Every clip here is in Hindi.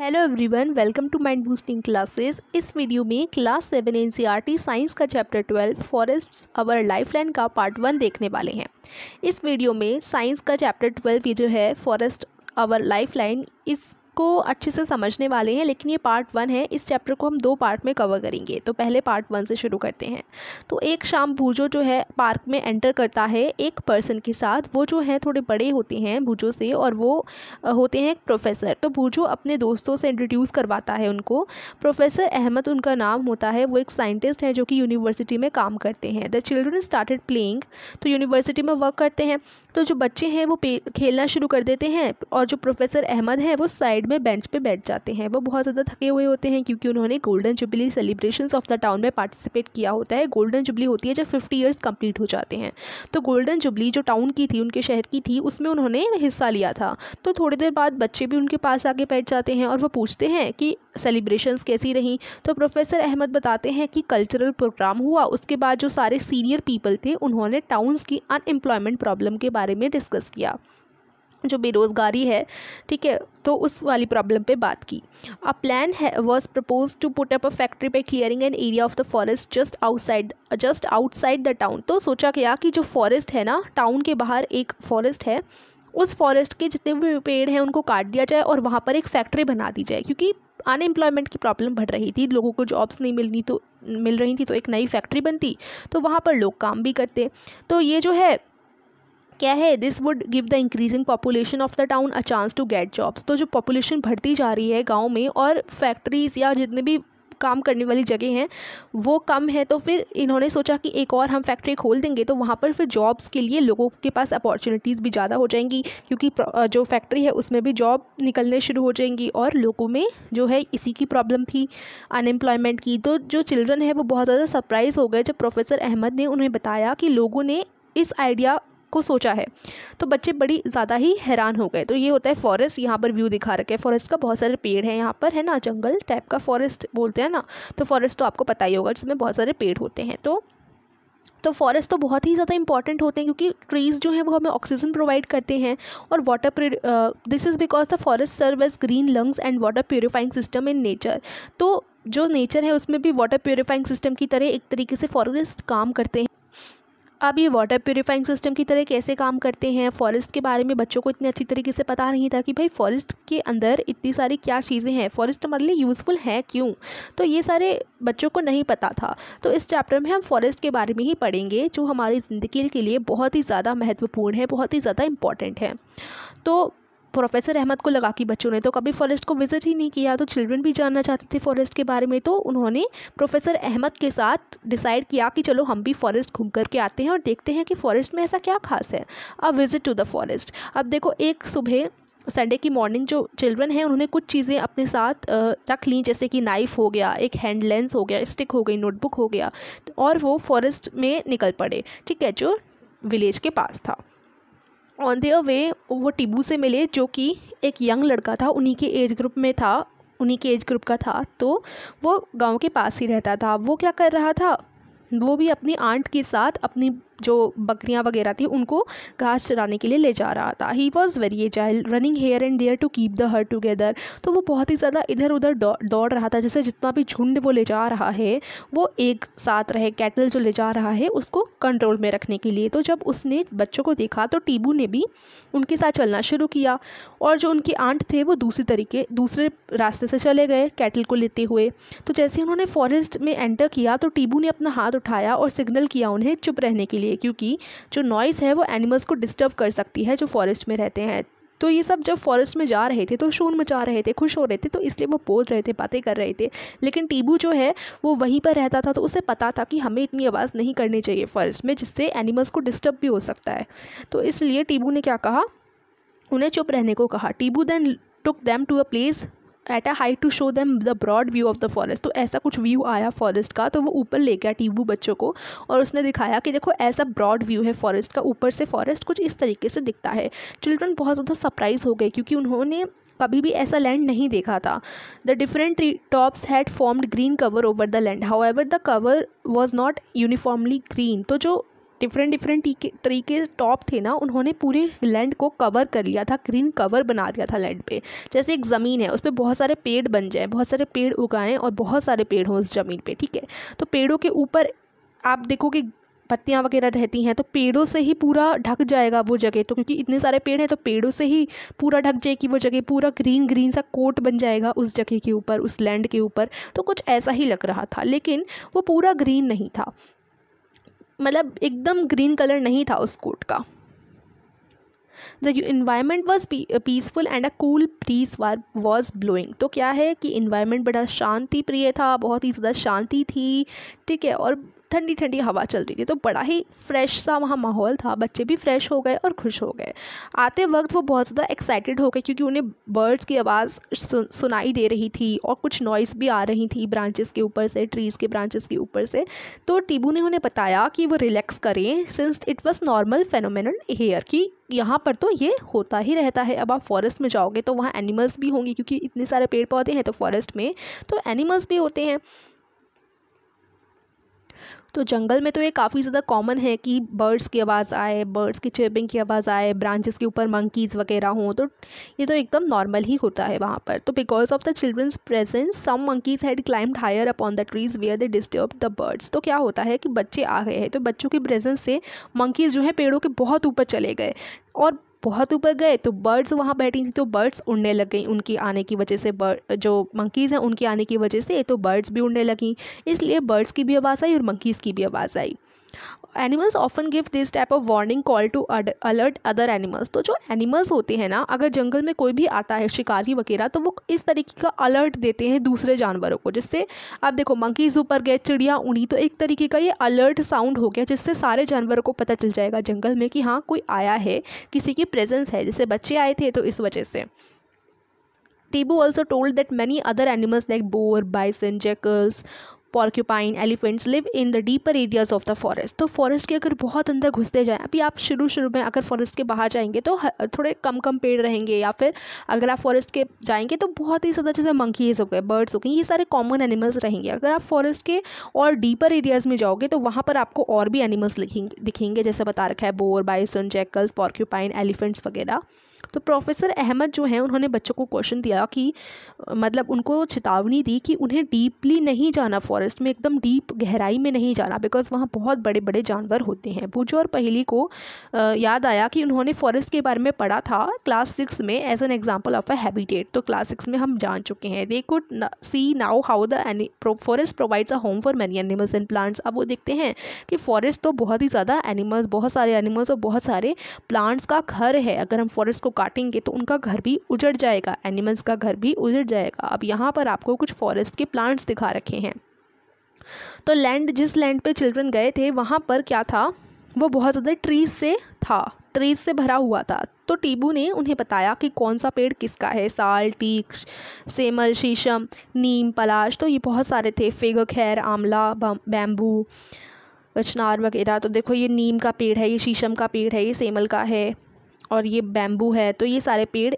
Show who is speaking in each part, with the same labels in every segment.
Speaker 1: hello everyone welcome to mind boosting classes इस वीडियो में क्लास सेवन एन साइंस का chapter twelve forest our lifeline का पार्ट वन देखने वाले हैं इस वीडियो में साइंस का चैप्टर ट्वेल्व ये जो है फॉरेस्ट अवर लाइफलाइन इस को अच्छे से समझने वाले हैं लेकिन ये पार्ट वन है इस चैप्टर को हम दो पार्ट में कवर करेंगे तो पहले पार्ट वन से शुरू करते हैं तो एक शाम भूजो जो है पार्क में एंटर करता है एक पर्सन के साथ वो जो है थोड़े बड़े होते हैं भूजो से और वो होते हैं प्रोफेसर तो भूजो अपने दोस्तों से इंट्रोड्यूस करवाता है उनको प्रोफेसर अहमद उनका नाम होता है वो एक साइंटिस्ट है जो कि यूनिवर्सिटी में काम करते हैं द चिल्ड्रन स्टार्टेड प्लेइंग तो यूनिवर्सिटी में वर्क करते हैं तो जो बच्चे हैं वो खेलना शुरू कर देते हैं और जो प्रोफेसर अहमद हैं वो साइड में बेंच पे बैठ जाते हैं वो बहुत ज़्यादा थके हुए होते हैं क्योंकि उन्होंने golden jubilee celebrations of the town में पार्टिसिपेट किया होता है गोल्डन जुबली होती है जब फिफ्टी ईयर्स कंप्लीट हो जाते हैं तो गोल्डन जुबली जो टाउन की थी उनके शहर की थी उसमें उन्होंने हिस्सा लिया था तो थोड़ी देर बाद बच्चे भी उनके पास आके बैठ जाते हैं और वो पूछते हैं कि सेलिब्रेशंस कैसी रहीं तो प्रोफेसर अहमद बताते हैं कि कल्चरल प्रोग्राम हुआ उसके बाद जो सारे सीनियर पीपल थे उन्होंने टाउन्स की अनएम्प्लॉयमेंट प्रॉब्लम के बारे में डिस्कस किया जो बेरोज़गारी है ठीक है तो उस वाली प्रॉब्लम पे बात की अ प्लान है was propose to put up a factory पे clearing an area of the forest just outside just outside the town तो सोचा गया कि जो फॉरेस्ट है ना टाउन के बाहर एक फॉरेस्ट है उस फॉरेस्ट के जितने भी पेड़ हैं उनको काट दिया जाए और वहाँ पर एक फैक्ट्री बना दी जाए क्योंकि अनएम्प्लॉयमेंट की प्रॉब्लम बढ़ रही थी लोगों को जॉब्स नहीं मिलनी तो मिल रही थी तो एक नई फैक्ट्री बनती तो वहाँ पर लोग काम भी करते तो ये जो है क्या है this would give the increasing population of the town a chance to get jobs तो जो पॉपुलेशन बढ़ती जा रही है गाँव में और फैक्ट्रीज़ या जितने भी काम करने वाली जगह हैं वो कम है तो फिर इन्होंने सोचा कि एक और हम फैक्ट्री खोल देंगे तो वहाँ पर फिर जॉब्स के लिए लोगों के पास अपॉर्चुनिटीज़ भी ज़्यादा हो जाएंगी क्योंकि जो फैक्ट्री है उसमें भी जॉब निकलने शुरू हो जाएंगी और लोगों में जो है इसी की प्रॉब्लम थी अनएम्प्लॉयमेंट की तो जो चिल्ड्रन है वो बहुत ज़्यादा सरप्राइज़ हो गए जब प्रोफेसर अहमद ने उन्हें बताया कि लोगों ने इस आइडिया को सोचा है तो बच्चे बड़ी ज़्यादा ही हैरान हो गए तो ये होता है फॉरेस्ट यहाँ पर व्यू दिखा रखे हैं फॉरेस्ट का बहुत सारे पेड़ हैं यहाँ पर है ना जंगल टाइप का फॉरेस्ट बोलते हैं ना तो फॉरेस्ट तो आपको पता ही होगा जिसमें बहुत सारे पेड़ होते हैं तो तो फॉरेस्ट तो बहुत ही ज़्यादा इंपॉर्टेंट होते हैं क्योंकि ट्रीज़ जो हैं वो हमें ऑक्सीजन प्रोवाइड करते हैं और water this is because the forest serve as green lungs and water purifying system in nature तो जो नेचर है उसमें भी वाटर प्योरीफाइंग सिस्टम की तरह एक तरीके से फॉरेस्ट काम करते हैं अब ये वाटर प्योरीफाइंग सिस्टम की तरह कैसे काम करते हैं फॉरेस्ट के बारे में बच्चों को इतने अच्छी तरीके से पता नहीं था कि भाई फॉरेस्ट के अंदर इतनी सारी क्या चीज़ें हैं फॉरेस्ट हमारे लिए यूज़फुल है क्यों तो ये सारे बच्चों को नहीं पता था तो इस चैप्टर में हम फॉरेस्ट के बारे में ही पढ़ेंगे जो हमारी ज़िंदगी के लिए बहुत ही ज़्यादा महत्वपूर्ण है बहुत ही ज़्यादा इम्पॉर्टेंट है तो प्रोफेसर अहमद को लगा कि बच्चों ने तो कभी फॉरेस्ट को विज़िट ही नहीं किया तो चिल्ड्रन भी जानना चाहते थे फॉरेस्ट के बारे में तो उन्होंने प्रोफेसर अहमद के साथ डिसाइड किया कि चलो हम भी फॉरेस्ट घूम कर के आते हैं और देखते हैं कि फॉरेस्ट में ऐसा क्या खास है a visit to the forest अब देखो एक सुबह संडे की मॉर्निंग जो चिल्ड्रन हैं उन्होंने कुछ चीज़ें अपने साथ रख ली जैसे कि नाइफ़ हो गया एक हैंड लेंस हो गया स्टिक हो गई नोटबुक हो गया और वो फॉरेस्ट में निकल पड़े ठीक है जो विलेज के पास था ऑन दे वे वो टिबू से मिले जो कि एक यंग लड़का था उन्हीं के एज ग्रुप में था उन्हीं के एज ग्रुप का था तो वो गांव के पास ही रहता था वो क्या कर रहा था वो भी अपनी आंट के साथ अपनी जो बकरियाँ वगैरह थी उनको घास चराने के लिए ले जा रहा था he was very agile running here and there to keep the herd together तो वो बहुत ही ज़्यादा इधर उधर दौड़ रहा था जैसे जितना भी झुंड वो ले जा रहा है वो एक साथ रहे कैटल जो ले जा रहा है उसको कंट्रोल में रखने के लिए तो जब उसने बच्चों को देखा तो टीबू ने भी उनके साथ चलना शुरू किया और जो उनके आंट थे वो दूसरी तरीके दूसरे रास्ते से चले गए कैटल को लेते हुए तो जैसे उन्होंने फॉरेस्ट में एंटर किया तो टीबू ने अपना हाथ उठाया और सिग्नल किया उन्हें चुप रहने के लिए चाहिए क्योंकि जो नॉइस है वो एनिमल्स को डिस्टर्ब कर सकती है जो फॉरेस्ट में रहते हैं तो ये सब जब फॉरेस्ट में जा रहे थे तो शोर मचा रहे थे खुश हो रहे थे तो इसलिए वो बोल रहे थे बातें कर रहे थे लेकिन टीबू जो है वो वहीं पर रहता था तो उसे पता था कि हमें इतनी आवाज़ नहीं करनी चाहिए फॉरेस्ट में जिससे एनिमल्स को डिस्टर्ब भी हो सकता है तो इसलिए टीबू ने क्या कहा उन्हें चुप रहने को कहा Tibu then took them to a place at a height to show them the broad view of the forest तो ऐसा कुछ व्यू आया फॉरेस्ट का तो वो ऊपर ले गया टीबू बच्चों को और उसने दिखाया कि देखो ऐसा ब्रॉड व्यू है फॉरेस्ट का ऊपर से फॉरेस्ट कुछ इस तरीके से दिखता है चिल्ड्रन बहुत ज़्यादा सरप्राइज़ हो गए क्योंकि उन्होंने कभी भी ऐसा लैंड नहीं देखा था the different tree tops had formed green cover over the land however the cover was not uniformly green तो जो डिफरेंट डिफरेंट ट्री के टॉप थे ना उन्होंने पूरे लैंड को कवर कर लिया था ग्रीन कवर बना दिया था लैंड पे जैसे एक ज़मीन है उस पर बहुत सारे पेड़ बन जाए बहुत सारे पेड़ उगाएँ और बहुत सारे पेड़ हों उस ज़मीन पर ठीक है तो पेड़ों के ऊपर आप देखो कि पत्तियाँ वगैरह रहती हैं तो पेड़ों से ही पूरा ढक जाएगा वो जगह तो क्योंकि इतने सारे पेड़ हैं तो पेड़ों से ही पूरा ढक जाएगी वो जगह पूरा ग्रीन ग्रीन सा कोट बन जाएगा उस जगह के ऊपर उस लैंड के ऊपर तो कुछ ऐसा ही लग रहा था लेकिन वो पूरा ग्रीन नहीं था मतलब एकदम ग्रीन कलर नहीं था उस कोट का the environment was peaceful and a cool war was blowing तो क्या है कि इन्वायरमेंट बड़ा शांति प्रिय था बहुत ही ज़्यादा शांति थी ठीक है और ठंडी ठंडी हवा चल रही थी तो बड़ा ही फ्रेश सा वहाँ माहौल था बच्चे भी फ्रेश हो गए और खुश हो गए आते वक्त वो बहुत ज़्यादा एक्साइटेड हो गए क्योंकि उन्हें बर्ड्स की आवाज़ सुनाई दे रही थी और कुछ नॉइस भी आ रही थी ब्रांचेस के ऊपर से ट्रीज़ के ब्रांचेस के ऊपर से तो टीबू ने उन्हें बताया कि वो रिलैक्स करें since it was normal phenomenal here की यहाँ पर तो ये होता ही रहता है अब आप फॉरेस्ट में जाओगे तो वहाँ एनिमल्स भी होंगे क्योंकि इतने सारे पेड़ पौधे हैं तो फॉरेस्ट में तो एनिमल्स भी होते हैं तो जंगल में तो ये काफ़ी ज़्यादा कॉमन है कि बर्ड्स की आवाज़ आए बर्ड्स की चिपिंग की आवाज़ आए ब्रांचेस के ऊपर मंकीज़ वगैरह हों तो ये तो एकदम नॉर्मल ही होता है वहाँ पर तो because of the children's presence some monkeys had climbed higher upon the trees where they disturb the birds तो क्या होता है कि बच्चे आ गए हैं तो बच्चों की प्रेजेंस से मंकीज़ जो है पेड़ों के बहुत ऊपर चले गए और बहुत ऊपर गए तो बर्ड्स वहाँ बैठी थी तो बर्ड्स उड़ने लग गई उनकी आने की वजह से बर्ड जो मंकीज़ हैं उनकी आने की वजह से तो बर्ड्स भी उड़ने लगीं इसलिए बर्ड्स की भी आवाज़ आई और मंकीज़ की भी आवाज़ आई animals often give this type of warning call to alert other animals तो जो एनिमल्स होते हैं ना अगर जंगल में कोई भी आता है शिकारी वगैरह तो वो इस तरीके का अलर्ट देते हैं दूसरे जानवरों को जिससे आप देखो मंकीज़ ऊपर गए चिड़िया उड़ी तो एक तरीके का ये अलर्ट साउंड हो गया जिससे सारे जानवरों को पता चल जाएगा जंगल में कि हाँ कोई आया है किसी की प्रेजेंस है जैसे बच्चे आए थे तो इस वजह से Tibu also told that many other animals like boar bison jackals porcupine elephants live in the deeper areas of the forest तो फॉरेस्ट के अगर बहुत अंदर घुसते जाएं अभी आप शुरू शुरू में अगर फॉरेस्ट के बाहर जाएंगे तो थोड़े कम कम पेड़ रहेंगे या फिर अगर आप फॉरेस्ट के जाएंगे तो बहुत ही ज़्यादा जैसे मंकीज हो गए बर्ड्स हो गए ये सारे कॉमन एनिमल्स रहेंगे अगर आप फॉरेस्ट के और डीपर एरियाज़ में जाओगे तो वहाँ पर आपको और भी एनिमल्स दिखेंगे जैसे बता रखा है boar bison jackals porcupine elephants वगैरह तो प्रोफेसर अहमद जो हैं उन्होंने बच्चों को क्वेश्चन दिया कि मतलब उनको चेतावनी दी कि उन्हें डीपली नहीं जाना फॉरेस्ट में एकदम डीप गहराई में नहीं जाना बिकॉज वहाँ बहुत बड़े बड़े जानवर होते हैं पूजो और पहली को याद आया कि उन्होंने फॉरेस्ट के बारे में पढ़ा था क्लास सिक्स में as an example of a habitat तो क्लास सिक्स में हम जान चुके हैं they could see now how the forest provides a home for many animals and plants अब वो देखते हैं कि फॉरेस्ट तो बहुत ही ज़्यादा एनिमल्स बहुत सारे एनिमल्स और बहुत सारे प्लांट्स का घर है अगर हम फॉरेस्ट को काटेंगे तो उनका घर भी उजड़ जाएगा एनिमल्स का घर भी उजड़ जाएगा अब यहाँ पर आपको कुछ फॉरेस्ट के प्लांट्स दिखा रखे हैं तो लैंड जिस लैंड पे चिल्ड्रन गए थे वहाँ पर क्या था वो बहुत ज़्यादा ट्रीज से था ट्रीज से भरा हुआ था तो टीबू ने उन्हें बताया कि कौन सा पेड़ किसका है साल टीक सेमल शीशम नीम पलाश तो ये बहुत सारे थे फिग खैर आंवला बैम्बू कचनार वगैरह तो देखो ये नीम का पेड़ है ये शीशम का पेड़ है ये सेमल का है और ये बैम्बू है तो ये सारे पेड़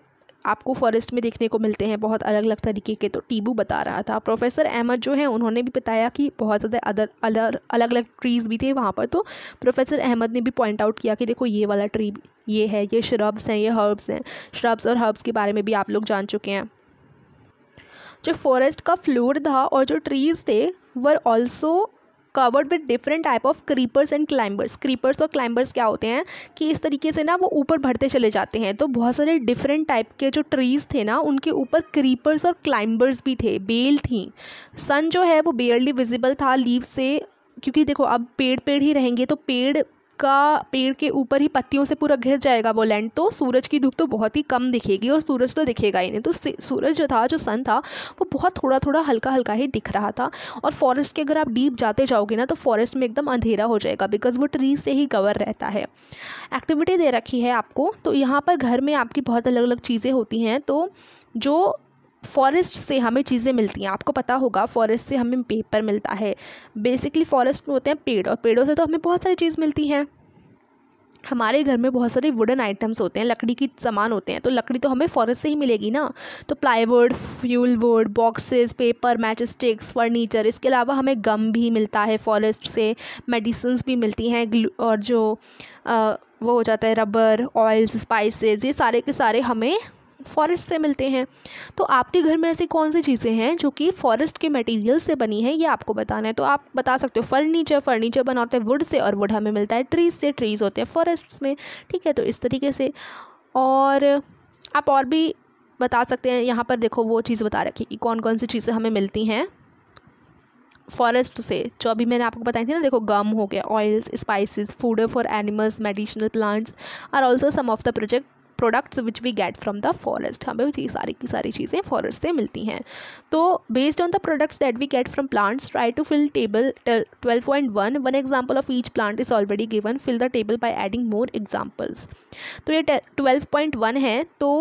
Speaker 1: आपको फॉरेस्ट में देखने को मिलते हैं बहुत अलग अलग तरीके के तो टीबू बता रहा था प्रोफेसर अहमद जो है उन्होंने भी बताया कि बहुत ज़्यादा अदर अलर अलग अलग ट्रीज़ भी थे वहाँ पर तो प्रोफेसर अहमद ने भी पॉइंट आउट किया कि देखो ये वाला ट्री ये है ये श्रब्स हैं ये हर्ब्स हैं श्रब्स और हर्ब्स के बारे में भी आप लोग जान चुके हैं जो फॉरेस्ट का फ्लोर था और जो ट्रीज़ थे were also covered with different type of creepers and climbers creepers और क्लाइंबर्स क्या होते हैं कि इस तरीके से ना वो ऊपर बढ़ते चले जाते हैं तो बहुत सारे डिफरेंट टाइप के जो ट्रीज़ थे ना उनके ऊपर क्रीपर्स और क्लाइंबर्स भी थे बेल थी सन जो है वो बेयरली विजिबल था लीव से क्योंकि देखो अब पेड़ पेड़ ही रहेंगे तो पेड़ का पेड़ के ऊपर ही पत्तियों से पूरा घिर जाएगा वो लैंड तो सूरज की धूप तो बहुत ही कम दिखेगी और सूरज तो दिखेगा ही नहीं तो सूरज जो था जो सन था वो बहुत थोड़ा थोड़ा हल्का हल्का ही दिख रहा था और फॉरेस्ट के अगर आप डीप जाते जाओगे ना तो फॉरेस्ट में एकदम अंधेरा हो जाएगा बिकॉज वो ट्रीज से ही कवर रहता है एक्टिविटी दे रखी है आपको तो यहाँ पर घर में आपकी बहुत अलग अलग चीज़ें होती हैं तो जो फॉरेस्ट से हमें चीज़ें मिलती हैं आपको पता होगा फॉरेस्ट से हमें पेपर मिलता है बेसिकली फॉरेस्ट में होते हैं पेड़ और पेड़ों से तो हमें बहुत सारी चीज़ मिलती हैं हमारे घर में बहुत सारे वुडन आइटम्स होते हैं लकड़ी की सामान होते हैं तो लकड़ी तो हमें फॉरेस्ट से ही मिलेगी ना तो plywood fuel wood boxes paper match sticks furniture इसके अलावा हमें गम भी मिलता है फॉरेस्ट से मेडिसिन भी मिलती हैं और जो आ, वो हो जाता है रबर ऑयल्स स्पाइसेस ये सारे के सारे हमें फॉरेस्ट से मिलते हैं तो आपके घर में ऐसी कौन सी चीज़ें हैं जो कि फॉरेस्ट के मटेरियल से बनी है ये आपको बताना है तो आप बता सकते हो फर्नीचर फर्नीचर बना होता है वुड से और वुड हमें मिलता है ट्रीज से ट्रीज़ होते हैं फॉरेस्ट में ठीक है तो इस तरीके से और आप और भी बता सकते हैं यहाँ पर देखो वो चीज़ बता रखी कि कौन कौन सी चीज़ें हमें मिलती हैं फॉरेस्ट से जो अभी मैंने आपको बताई थी ना देखो गम हो गया oils spices food for animals medicinal plants are also some of the project products which we get from the forest हमें ये सारी की सारी चीज़ें फॉरेस्ट से मिलती हैं तो based on the products that we get from plants try to fill table twelve point one one example of each plant is already given fill the table by adding more examples तो ये ट्वेल्व पॉइंट वन है तो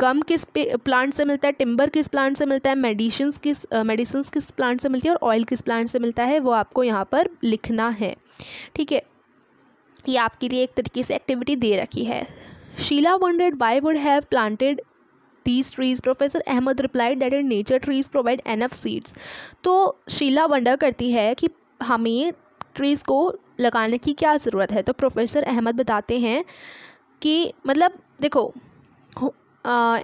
Speaker 1: गम किस प्लांट से मिलता है टिम्बर किस प्लांट से मिलता है मेडिसिन किस मेडिसिन uh, किस प्लांट से मिलती है और ऑयल किस प्लांट से मिलता है वो आपको यहाँ पर लिखना है ठीक है ये आपके लिए एक तरीके से एक्टिविटी दे रखी है Sheila wondered why would have planted these trees professor ahmed replied that in nature trees provide enough seeds तो Sheila wonder करती है कि हमें trees को लगाने की क्या ज़रूरत है तो Professor Ahmed बताते हैं कि मतलब देखो आ,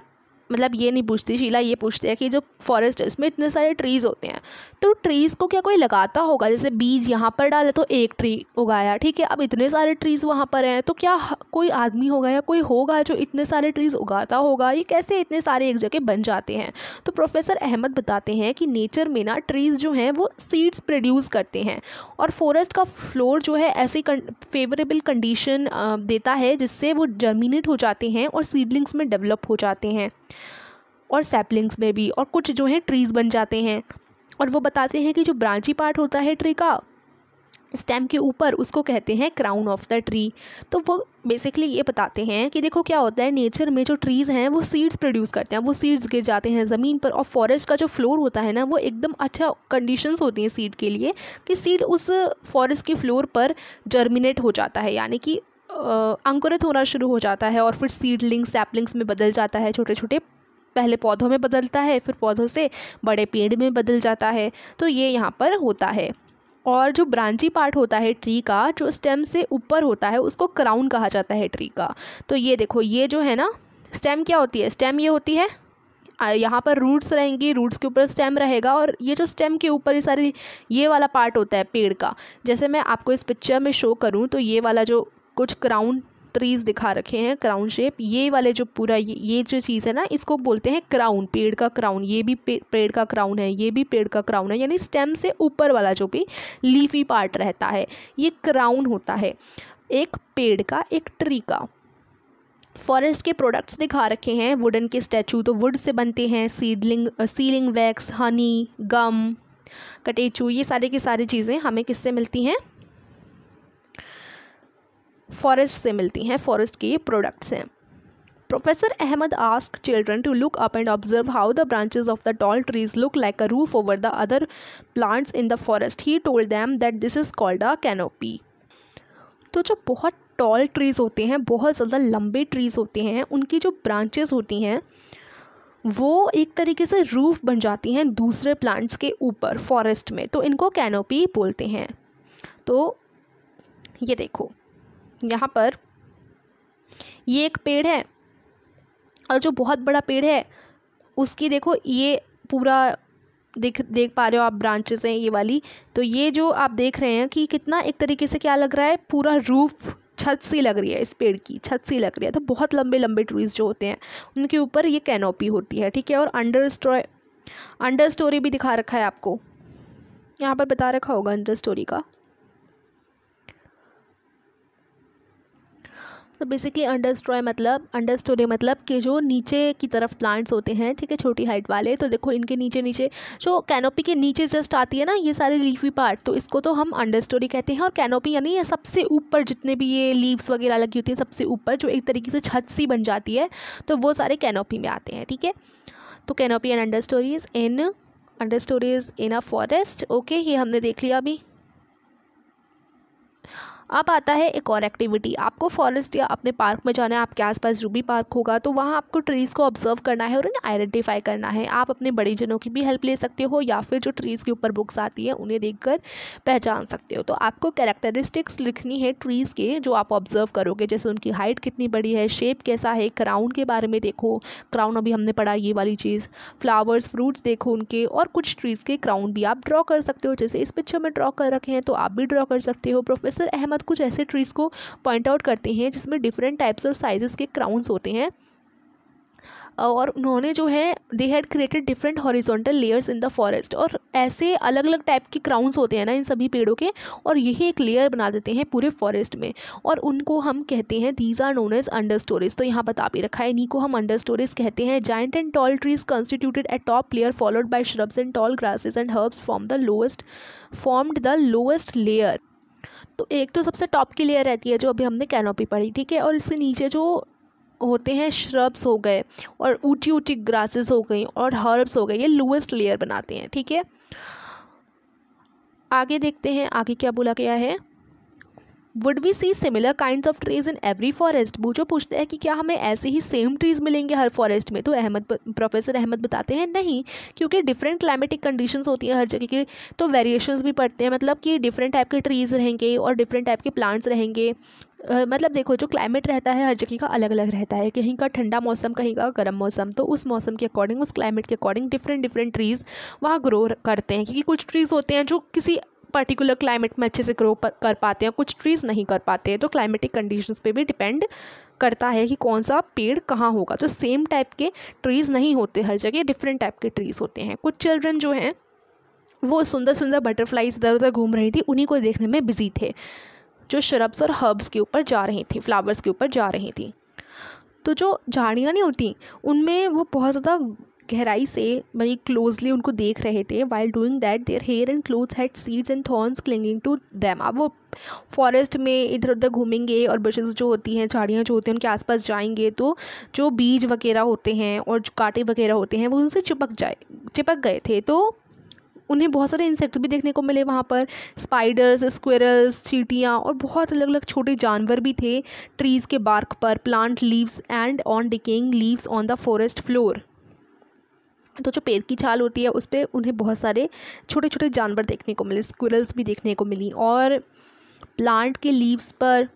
Speaker 1: मतलब ये नहीं पूछती शीला ये पूछती है कि जो फॉरेस्ट है उसमें इतने सारे ट्रीज़ होते हैं तो ट्रीज़ को क्या कोई लगाता होगा जैसे बीज यहाँ पर डाले तो एक ट्री उगाया ठीक है अब इतने सारे ट्रीज़ वहाँ पर हैं तो क्या कोई आदमी होगा या कोई होगा जो इतने सारे ट्रीज़ उगाता होगा ये कैसे इतने सारे एक जगह बन जाते हैं तो प्रोफेसर अहमद बताते हैं कि नेचर में ना ट्रीज़ जो हैं वो सीड्स प्रोड्यूस करते हैं और फॉरेस्ट का फ्लोर जो है ऐसी फेवरेबल कंडीशन देता है जिससे वो जर्मिनेट हो जाते हैं और सीडलिंग्स में डेवलप हो जाते हैं और सैपलिंग्स में भी और कुछ जो है ट्रीज़ बन जाते हैं और वो बताते हैं कि जो ब्रांची पार्ट होता है ट्री का स्टेम के ऊपर उसको कहते हैं क्राउन ऑफ द ट्री तो वो बेसिकली ये बताते हैं कि देखो क्या होता है नेचर में जो ट्रीज़ हैं वो सीड्स प्रोड्यूस करते हैं वो सीड्स गिर जाते हैं ज़मीन पर और फॉरेस्ट का जो फ्लोर होता है ना वो एकदम अच्छा कंडीशंस होती हैं सीड के लिए कि सीड उस फॉरेस्ट के फ्लोर पर जर्मिनेट हो जाता है यानी कि अंकुरित होना शुरू हो जाता है और फिर सीडलिंग्स सैपलिंग्स में बदल जाता है छोटे छोटे पहले पौधों में बदलता है फिर पौधों से बड़े पेड़ में बदल जाता है तो ये यहाँ पर होता है और जो ब्रांची पार्ट होता है ट्री का जो स्टेम से ऊपर होता है उसको क्राउन कहा जाता है ट्री का तो ये देखो ये जो है ना स्टेम क्या होती है स्टेम ये होती है यहाँ पर रूट्स रहेंगी रूट्स के ऊपर स्टेम रहेगा और ये जो स्टेम के ऊपर ही सारी ये वाला पार्ट होता है पेड़ का जैसे मैं आपको इस पिक्चर में शो करूँ तो ये वाला जो कुछ क्राउन ट्रीज़ दिखा रखे हैं क्राउन शेप ये वाले जो पूरा ये जो चीज़ है ना इसको बोलते हैं क्राउन पेड़ का क्राउन ये भी पेड़ का क्राउन है ये भी पेड़ का क्राउन है यानी स्टेम से ऊपर वाला जो भी लीफी पार्ट रहता है ये क्राउन होता है एक पेड़ का एक ट्री का फॉरेस्ट के प्रोडक्ट्स दिखा रखे हैं वुडन के स्टैचू तो वुड से बनते हैं seedling ceiling wax honey gum catechu ये सारे की सारी चीज़ें हमें किससे मिलती हैं फॉरेस्ट से मिलती हैं फॉरेस्ट के प्रोडक्ट्स हैं professor Ahmad ask children to look up and observe how the branches of the tall trees look like a roof over the other plants in the forest he told them that this is called a canopy तो जो बहुत टॉल ट्रीज होते हैं बहुत ज़्यादा लंबे ट्रीज होते हैं उनकी जो ब्रांचेज होती हैं वो एक तरीके से रूफ बन जाती हैं दूसरे प्लांट्स के ऊपर फॉरेस्ट में तो इनको कैनोपी बोलते हैं तो ये देखो यहाँ पर ये एक पेड़ है और जो बहुत बड़ा पेड़ है उसकी देखो ये पूरा देख देख पा रहे हो आप ब्रांचेस हैं ये वाली तो ये जो आप देख रहे हैं कि कितना एक तरीके से क्या लग रहा है पूरा रूफ छत सी लग रही है इस पेड़ की छत सी लग रही है तो बहुत लंबे लंबे ट्रीज़ जो होते हैं उनके ऊपर ये कैनोपी होती है ठीक है और अंडर स्टोरी अंडर स्टोरी भी दिखा रखा है आपको यहाँ पर बता रखा होगा अंडर स्टोरी का तो बेसिकली अंडरस्ट्रॉय मतलब अंडरस्टोरी मतलब कि जो नीचे की तरफ प्लांट्स होते हैं ठीक है छोटी हाइट वाले तो देखो इनके नीचे नीचे जो कैनोपी के नीचे जस्ट आती है ना ये सारे लीफी पार्ट तो इसको तो हम अंडरस्टोरी कहते हैं और कैनोपी यानी ये सबसे ऊपर जितने भी ये लीव्स वगैरह लगी होती है सबसे ऊपर जो एक तरीके से छत सी बन जाती है तो वो सारे कैनोपी में आते हैं ठीक है तो canopy and understoreys in understoreys in a forest okay ये हमने देख लिया अभी अब आता है एक और एक्टिविटी आपको फॉरेस्ट या अपने पार्क में जाना है आपके आसपास जो भी पार्क होगा तो वहाँ आपको ट्रीज़ को ऑब्जर्व करना है और उन्हें आइडेंटिफाई करना है आप अपने बड़े जनों की भी हेल्प ले सकते हो या फिर जो ट्रीज़ के ऊपर बुक्स आती है उन्हें देखकर पहचान सकते हो तो आपको कैरेक्टरिस्टिक्स लिखनी है ट्रीज़ के जो आप ऑब्जर्व करोगे जैसे उनकी हाइट कितनी बड़ी है शेप कैसा है क्राउन के बारे में देखो क्राउन अभी हमने पढ़ा ये वाली चीज़ फ्लावर्स फ्रूट्स देखो उनके और कुछ ट्रीज़ के क्राउन भी आप ड्रॉ कर सकते हो जैसे इस पिक्चर में ड्रॉ कर रखे हैं तो आप भी ड्रॉ कर सकते हो प्रोफेसर अहमद कुछ ऐसे ट्रीज़ को पॉइंट आउट करते हैं जिसमें डिफरेंट टाइप्स और साइजेस के क्राउन्स होते हैं और उन्होंने जो है they had created different horizontal layers in the forest और ऐसे अलग अलग टाइप के क्राउन्स होते हैं ना इन सभी पेड़ों के और यही एक लेयर बना देते हैं पूरे फॉरेस्ट में और उनको हम कहते हैं these are known as under storage तो यहाँ बता भी रखा है इन्हीं को हम अंडर स्टोरेज कहते हैं giant and tall trees constituted a top layer followed by shrubs and tall grasses and herbs form the lowest formed the lowest layer तो एक तो सबसे टॉप की लेयर रहती है जो अभी हमने कैनोपी पढ़ी ठीक है और इससे नीचे जो होते हैं श्रब्स हो गए और ऊँची ऊँची ग्रासेस हो गई और हर्ब्स हो गए ये लोएस्ट लेयर बनाते हैं ठीक है आगे देखते हैं आगे क्या बोला गया है would we see similar kind of trees in every forest बूझो पूछते हैं कि क्या हमें ऐसे ही सेम ट्रीज मिलेंगे हर फॉरेस्ट में तो अहमद प्रोफेसर अहमद बताते हैं नहीं क्योंकि डिफरेंट क्लाइमेटिक कंडीशंस होती हैं हर जगह की तो वेरिएशंस भी पड़ते हैं मतलब कि डिफरेंट टाइप के ट्रीज़ रहेंगे और डिफरेंट टाइप के प्लांट्स रहेंगे Uh, मतलब देखो जो क्लाइमेट रहता है हर जगह का अलग अलग रहता है कहीं का ठंडा मौसम कहीं का गर्म मौसम तो उस मौसम के अकॉर्डिंग उस क्लाइमेट के अकॉर्डिंग डिफरेंट डिफरेंट ट्रीज़ वहाँ ग्रो करते हैं क्योंकि कुछ ट्रीज़ होते हैं जो किसी पर्टिकुलर क्लाइमेट में अच्छे से ग्रो कर पाते हैं कुछ ट्रीज़ नहीं कर पाते हैं तो क्लाइमेटिक कंडीशंस पे भी डिपेंड करता है कि कौन सा पेड़ कहाँ होगा तो सेम टाइप के ट्रीज़ नहीं होते हर जगह डिफरेंट टाइप के ट्रीज़ होते हैं कुछ चिल्ड्रन जो हैं वो सुंदर सुंदर बटरफ्लाइज इधर उधर घूम रही थी उन्हीं को देखने में बिजी थे जो शरब्स और हर्ब्स के ऊपर जा रही थी फ्लावर्स के ऊपर जा रही थी तो जो झाड़ियाँ नहीं होती उनमें वो बहुत ज़्यादा गहराई से मैं मतलब क्लोजली उनको देख रहे थे while doing that their hair and clothes had seeds and thorns clinging to them अब वो फॉरेस्ट में इधर उधर घूमेंगे और बशेज जो होती हैं झाड़ियाँ जो होती हैं उनके आसपास जाएंगे तो जो बीज वगैरह होते हैं और जो कांटे वगैरह होते हैं वो उनसे चिपक जाए चिपक गए थे तो उन्हें बहुत सारे इंसेक्ट्स भी देखने को मिले वहाँ पर स्पाइडर्स स्क्वेरल्स चीटियाँ और बहुत अलग अलग छोटे जानवर भी थे ट्रीज़ के बार्क पर plant leaves and on decaying leaves on the forest floor तो जो पेड़ की छाल होती है उस पर उन्हें बहुत सारे छोटे छोटे जानवर देखने को मिले स्क्विरल्स भी देखने को मिली और प्लांट के लीव्स पर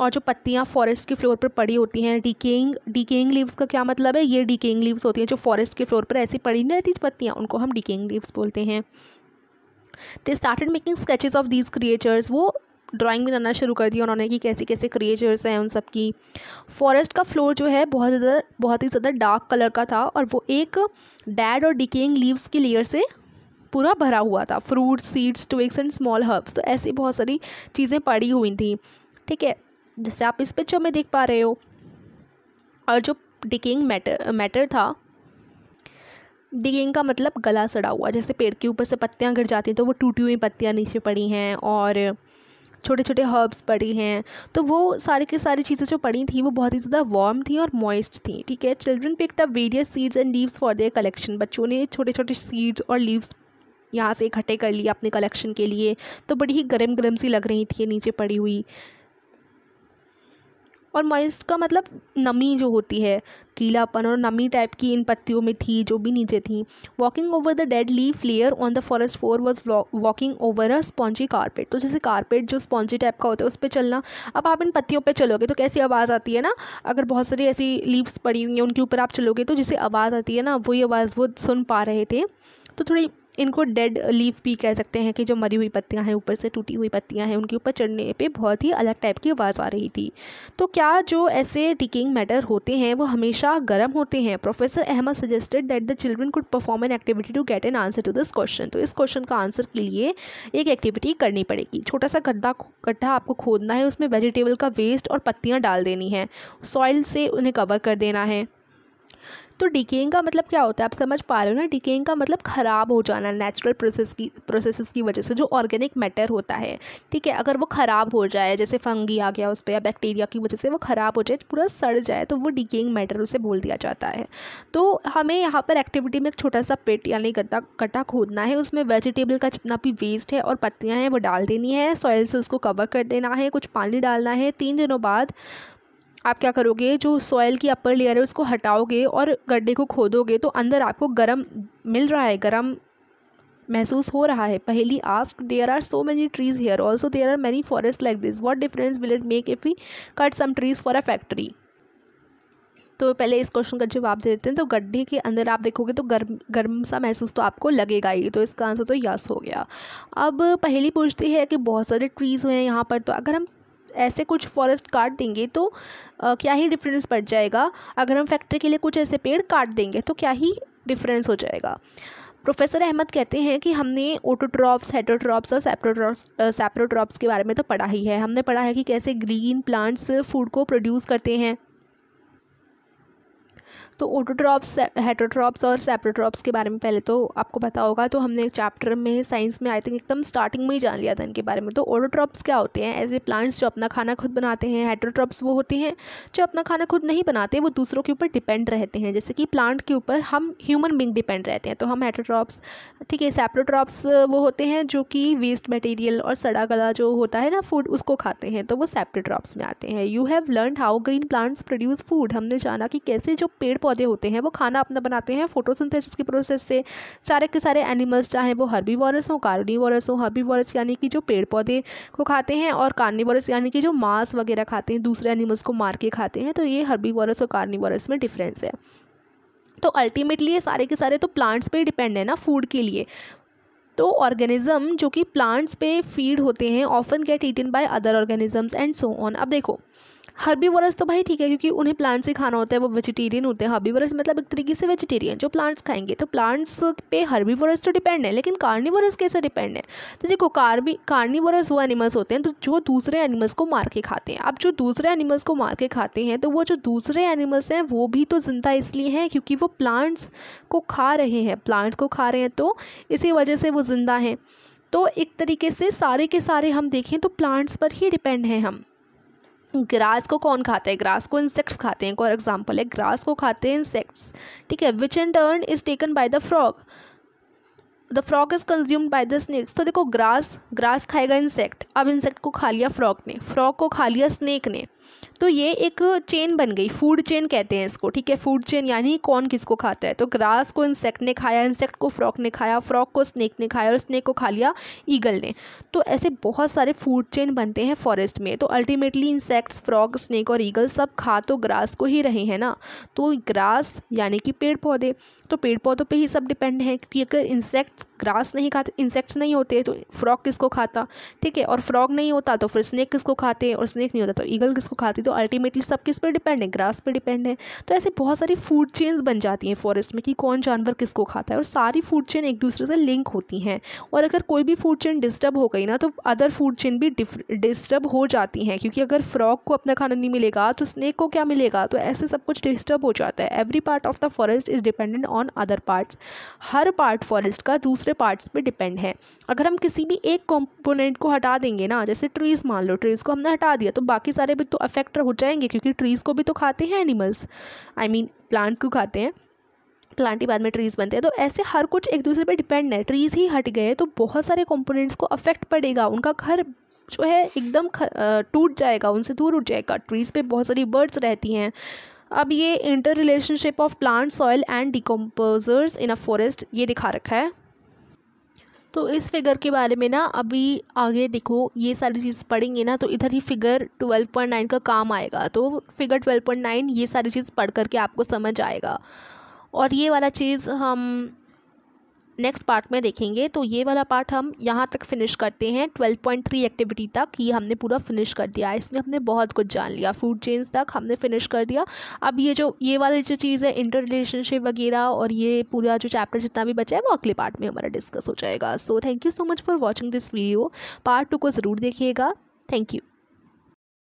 Speaker 1: और जो पत्तियाँ फॉरेस्ट के फ्लोर पर पड़ी होती हैं डिकेइंग डिकेइंग लीव्स का क्या मतलब है ये डिकेइंग लीव्स होती हैं जो फॉरेस्ट के फ्लोर पर ऐसी पड़ी नहीं रहती पत्तियाँ उनको हम डिकेइंग लीव्स बोलते हैं they started making sketches of these creatures वो ड्राइंग बनाना शुरू कर दिया उन्होंने कि कैसे कैसे क्रिएचर्स हैं उन सब की फॉरेस्ट का फ्लोर जो है बहुत ज़्यादा बहुत ही ज़्यादा डार्क कलर का था और वो एक डैड और डिकेइंग लीव्स की लेयर से पूरा भरा हुआ था fruit seeds twigs and small herbs तो ऐसी बहुत सारी चीज़ें पड़ी हुई थी ठीक है जैसे आप इस पिक्चर में देख पा रहे हो और जो डिकेइंग मैटर मैटर था डिगिंग का मतलब गला सड़ा हुआ जैसे पेड़ के ऊपर से पत्तियाँ गिर जाती हैं तो वो टूटी हुई पत्तियाँ नीचे पड़ी हैं और छोटे छोटे हर्ब्स पड़ी हैं तो वो सारी की सारी चीज़ें जो पड़ी थी वो बहुत ही ज़्यादा वार्म थी और मॉइस्ट थी ठीक है children picked up various seeds and leaves for their collection बच्चों ने छोटे छोटे सीड्स और लीव्स यहाँ से इकट्ठे कर लिए अपने कलेक्शन के लिए तो बड़ी ही गर्म गर्म सी लग रही थी नीचे पड़ी हुई और मॉइस्ट का मतलब नमी जो होती है कीलापन और नमी टाइप की इन पत्तियों में थी जो भी नीचे थी walking over the dead leaf layer on the forest floor was walking over a spongy carpet तो जैसे कारपेट जो स्पॉन्जी टाइप का होता है उस पर चलना अब आप इन पत्तियों पर चलोगे तो कैसी आवाज़ आती है ना अगर बहुत सारी ऐसी लीव्स पड़ी हुई हैं उनके ऊपर आप चलोगे तो जिसे आवाज़ आती है ना वही आवाज़ वो सुन पा रहे थे तो थोड़ी इनको डेड लीफ भी कह सकते हैं कि जो मरी हुई पत्तियां हैं ऊपर से टूटी हुई पत्तियां हैं उनके ऊपर चढ़ने पे बहुत ही अलग टाइप की आवाज़ आ रही थी तो क्या जो ऐसे टिकिंग मैटर होते हैं वो हमेशा गर्म होते हैं professor Ahmad suggested that the children could perform an activity to get an answer to this question तो इस क्वेश्चन का आंसर के लिए एक एक्टिविटी करनी पड़ेगी छोटा सा गड्ढा गड्ढा आपको खोदना है उसमें वेजिटेबल का वेस्ट और पत्तियाँ डाल देनी है सॉइल से उन्हें कवर कर देना है तो डिकेइंग का मतलब क्या होता है आप समझ पा रहे हो ना डिकेइंग का मतलब ख़राब हो जाना नेचुरल प्रोसेस की प्रोसेसेस की वजह से जो ऑर्गेनिक मैटर होता है ठीक है अगर वो ख़राब हो जाए जैसे फंगी आ गया उस पर या बैक्टीरिया की वजह से वो ख़राब हो जाए पूरा सड़ जाए तो वो डिकेइंग मैटर उसे बोल दिया जाता है तो हमें यहाँ पर एक्टिविटी में एक छोटा सा पेट यानी गड्ढा गड्ढा खोदना है उसमें वेजिटेबल का जितना भी वेस्ट है और पत्तियाँ हैं वो डाल देनी है सॉइल से उसको कवर कर देना है कुछ पानी डालना है तीन दिनों बाद आप क्या करोगे जो सॉयल की अपर लेयर है उसको हटाओगे और गड्ढे को खोदोगे तो अंदर आपको गर्म मिल रहा है गर्म महसूस हो रहा है Paheli ask there are so many trees here also there are many forest like this what difference will it make if we cut some trees for a factory तो पहले इस क्वेश्चन का जवाब दे देते हैं तो गड्ढे के अंदर आप देखोगे तो गर्म गर्म सा महसूस तो आपको लगेगा ही तो इसका आंसर तो यस हो गया अब पहली पूछती है कि बहुत सारे ट्रीज़ हुए हैं यहाँ पर तो अगर हम ऐसे कुछ फॉरेस्ट काट देंगे तो आ, क्या ही डिफरेंस पड़ जाएगा अगर हम फैक्ट्री के लिए कुछ ऐसे पेड़ काट देंगे तो क्या ही डिफरेंस हो जाएगा प्रोफेसर अहमद कहते हैं कि हमने ओटोट्रॉप्स हेटोट्रॉप्स और सैप्रोट्रॉप्स सेप्रोट्रॉप्स के बारे में तो पढ़ा ही है हमने पढ़ा है कि कैसे ग्रीन प्लांट्स फूड को प्रोड्यूस करते हैं तो ओटोट्रॉप्स हेटोट्रॉप्स और सेपरेट्रॉप्स के बारे में पहले तो आपको पता होगा तो हमने एक चैप्टर में साइंस में आई थिंक एकदम स्टार्टिंग में ही जान लिया था इनके बारे में तो ओटोट्रॉप्स क्या होते हैं ऐसे प्लांट्स जो अपना खाना खुद बनाते हैं हेटोट्रॉप्स वो होते हैं जो अपना खाना खुद नहीं बनाते वो दूसरों के ऊपर डिपेंड रहते हैं जैसे कि प्लांट के ऊपर हम ह्यूमन बींग डिपेंड रहते हैं तो हम हेटोट्रॉप्स ठीक है सेपरेट्रॉप्स वो होते हैं जो कि वेस्ट मटेरियल और सड़ा गला जो होता है ना फूड उसको खाते हैं तो वो सेपरेट्रॉप्स में आते हैं you have learn how green plants produce food हमने जाना कि कैसे जो पेड़ पौधे होते हैं वो खाना अपना बनाते हैं फोटोसिंथेसिस की प्रोसेस से सारे के सारे एनिमल्स चाहे वो हर्बी हर्बीवोरस हों हो हों वॉरस यानी कि जो पेड़ पौधे को खाते हैं और कार्निवोरस यानी कि जो मांस वगैरह खाते हैं दूसरे एनिमल्स को मार के खाते हैं तो ये हर्बीवोरस और कार्निवोरस में डिफरेंस है तो अल्टीमेटली ये सारे के सारे तो प्लांट्स पर ही डिपेंड है ना फूड के लिए तो ऑर्गेनिज्म जो कि प्लांट्स पे फीड होते हैं often get eaten by other organisms and so on अब देखो वर्स तो भाई ठीक है क्योंकि उन्हें प्लांट्स ही खाना होता है वो वेजिटेरियन होते हैं वर्स मतलब एक तरीके से वेजिटेरियन जो प्लांट्स खाएंगे तो प्लांट्स पे वर्स तो डिपेंड है लेकिन कार्निवरस कैसे डिपेंड है तो देखो कार्वी कार्निवरस वो एनिमल्स होते हैं तो जो दूसरे एनिमल्स को मार के खाते हैं अब जो दूसरे एनिमल्स को मार के खाते हैं तो वो जो दूसरे एनिमल्स हैं वो भी तो जिंदा इसलिए हैं क्योंकि वो प्लांट्स को खा रहे हैं प्लांट्स को खा रहे हैं तो इसी वजह से वो ज़िंदा हैं तो एक तरीके से सारे के सारे हम देखें तो प्लांट्स पर ही डिपेंड हैं हम ग्रास को कौन खाता है ग्रास को इंसेक्ट्स खाते हैं फॉर एग्जाम्पल है ग्रास को खाते हैं इंसेक्ट्स ठीक है which in turn is taken by the frog the frog is consumed by the snakes तो देखो ग्रास ग्रास खाएगा इंसेक्ट अब इंसेक्ट को खा लिया फ्रॉग ने फ्रॉग को खा लिया स्नेक ने तो ये एक चेन बन गई फूड चेन कहते हैं इसको ठीक है फूड चेन यानी कौन किसको खाता है तो ग्रास को इंसेक्ट ने खाया इंसेक्ट को फ्रॉक ने खाया फ्रॉक को स्नेक ने खाया और स्नेक को खा लिया ईगल ने तो ऐसे बहुत सारे फूड चेन बनते हैं फॉरेस्ट में तो अल्टीमेटली इंसेक्ट्स फ्रॉक स्नेक और ईगल सब खा तो ग्रास को ही रहे हैं ना तो ग्रास यानी कि पेड़ पौधे तो पेड़ पौधों पर ही सब डिपेंड है क्योंकि अगर इंसेक्ट्स ग्रास नहीं खाते इंसेक्ट्स नहीं होते तो फ्रॉक किसको खाता ठीक है और फ्रॉक नहीं होता तो फिर स्नेक किसको खाते और स्नेक नहीं होता तो ईगल किसको खाती तो अल्टीमेटली सब किस पर डिपेंड है ग्रास पर डिपेंड है तो ऐसे बहुत सारी फूड चेन्स बन जाती हैं फॉरेस्ट में कि कौन जानवर किसको खाता है और सारी फूड चेन एक दूसरे से लिंक होती हैं और अगर कोई भी फूड चेन डिस्टर्ब हो गई ना तो अदर फूड चेन भी डिस्टर्ब हो जाती हैं क्योंकि अगर फ्रॉग को अपना खाना नहीं मिलेगा तो स्नैक को क्या मिलेगा तो ऐसे सब कुछ डिस्टर्ब हो जाता है every part of the forest is dependent on other parts हर पार्ट फॉरेस्ट का दूसरे पार्ट्स पर डिपेंड है अगर हम किसी भी एक कॉम्पोनेंट को हटा देंगे ना जैसे ट्रीज़ मान लो ट्रीज़ को हमने हटा दिया तो बाकी सारे भी तो अफेक्ट हो जाएंगे क्योंकि ट्रीज़ को भी तो खाते हैं एनिमल्स आई मीन प्लांट्स को खाते हैं प्लांट ही बाद में ट्रीज़ बनते हैं तो ऐसे हर कुछ एक दूसरे पे डिपेंड है ट्रीज़ ही हट गए तो बहुत सारे कंपोनेंट्स को अफेक्ट पड़ेगा उनका घर जो है एकदम टूट जाएगा उनसे दूर उठ जाएगा ट्रीज़ पे बहुत सारी बर्ड्स रहती हैं अब ये interrelationship of plant soil and decomposers in a forest ये दिखा रखा है तो इस फिगर के बारे में ना अभी आगे देखो ये सारी चीज़ पढ़ेंगे ना तो इधर ही फिगर ट्वेल्व पॉइंट नाइन का काम आएगा तो फिगर ट्वेल्व पॉइंट नाइन ये सारी चीज़ पढ़ करके आपको समझ आएगा और ये वाला चीज़ हम नेक्स्ट पार्ट में देखेंगे तो ये वाला पार्ट हम यहाँ तक फिनिश करते हैं 12.3 एक्टिविटी तक ये हमने पूरा फिनिश कर दिया इसमें हमने बहुत कुछ जान लिया फूड चेंज तक हमने फिनिश कर दिया अब ये जो ये वाली जो चीज़ है इंटर रिलेशनशिप वगैरह और ये पूरा जो चैप्टर जितना भी बचा है वो अगले पार्ट में हमारा डिस्कस हो जाएगा so thank you so much for watching this video part two को ज़रूर देखिएगा थैंक यू